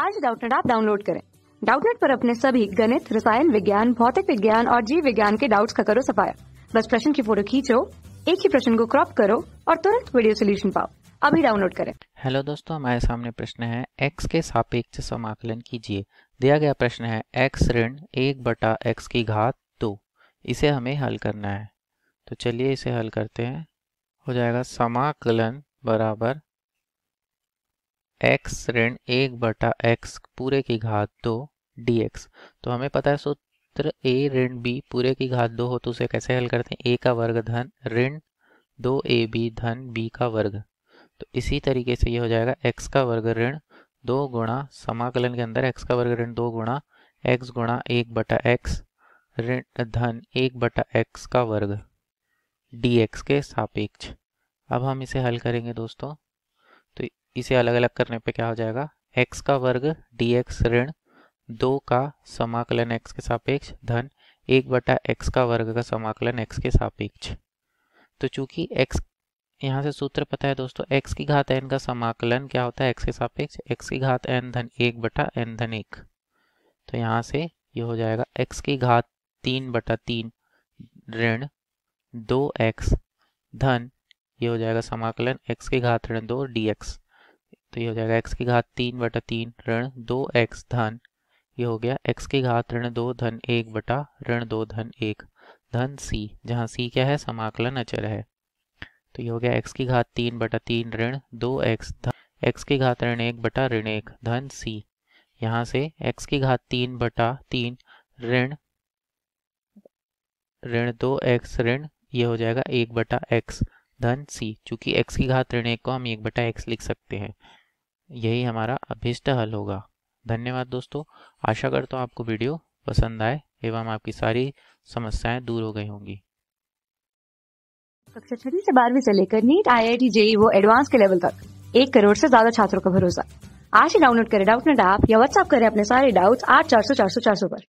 आज डाउटनेट आप डाउनलोड करें डाउटनेट पर अपने सभी गणित रसायन विज्ञान भौतिक विज्ञान और जीव विज्ञान के डाउट्स का करो सफाया बस प्रश्न की फोटो खींचो एक ही प्रश्न को क्रॉप करो और तुरंत वीडियो सोल्यूशन पाओ अभी डाउनलोड करें हेलो दोस्तों हमारे सामने प्रश्न है एक्स के सापेक्ष समाकलन कीजिए दिया गया प्रश्न है एक्स ऋण एक बटा एक्स की घात दो इसे हमें हल करना है तो चलिए इसे हल करते हैं हो जाएगा समाकलन बराबर x ऋण एक बटा एक्स पूरे की घात दो डी एक्स तो हमें पता है सूत्र a ऋण b पूरे की घात दो हो तो उसे कैसे हल करते हैं a का वर्ग धन ऋण दो ए बी धन बी का वर्ग तो इसी तरीके से ये हो जाएगा x का वर्ग ऋण दो गुणा समाकलन के अंदर x का वर्ग ऋण दो गुणा एक्स गुणा एक बटा एक्स ऋण धन एक बटा एक्स का वर्ग डी एक्स के सापेक्ष अब हम इसे हल करेंगे दोस्तों इसे अलग अलग करने पे क्या हो जाएगा x का वर्ग dx ऋण दो का समाकलन x के सापेक्ष धन एक बटा एक्स का वर्ग का समाकलन x के सापेक्ष तो चूंकि x यहाँ से सूत्र पता है दोस्तों x की घात n का समाकलन क्या होता है x के सापेक्ष x की घात n धन एक बटा एन धन एक तो यहाँ से ये यह हो जाएगा x की घात तीन बटा तीन ऋण दो एक्स धन ये हो जाएगा समाकलन x की घात ऋण दो डी एक्स तो ये हो जाएगा एक्स की घात तीन बटा तीन ऋण दो एक्स धन ये हो गया एक्स की घात ऋण दो धन एक बटा ऋण दो धन एक धन सी जहाँ सी क्या है समाकलन अचर है तो ये हो गया एक्स की घात तीन बटा तीन ऋण दो एक्स धन एक्स की घात ऋण एक बटा ऋण एक धन सी यहाँ से एक्स की घात तीन बटा तीन ऋण ऋण दो एक्स ऋण ये हो जाएगा एक बटा एक्स धन सी चूंकि एक्स की घात ऋण एक को हम एक बटा एक्स लिख सकते हैं यही हमारा अभिष्ट हल होगा धन्यवाद दोस्तों आशा करता हूँ आपको वीडियो पसंद आए एवं आपकी सारी समस्याएं दूर हो गई होंगी कक्षा छठी से बारहवीं से लेकर NEET I I T JEE वो एडवांस के लेवल तक एक करोड़ से ज्यादा छात्रों का भरोसा आज ही डाउनलोड करें डाउट नेट ऐप या व्हाट्सअप करें अपने सारे डाउट्स आठ चार सौ चार सौ चार सौ पर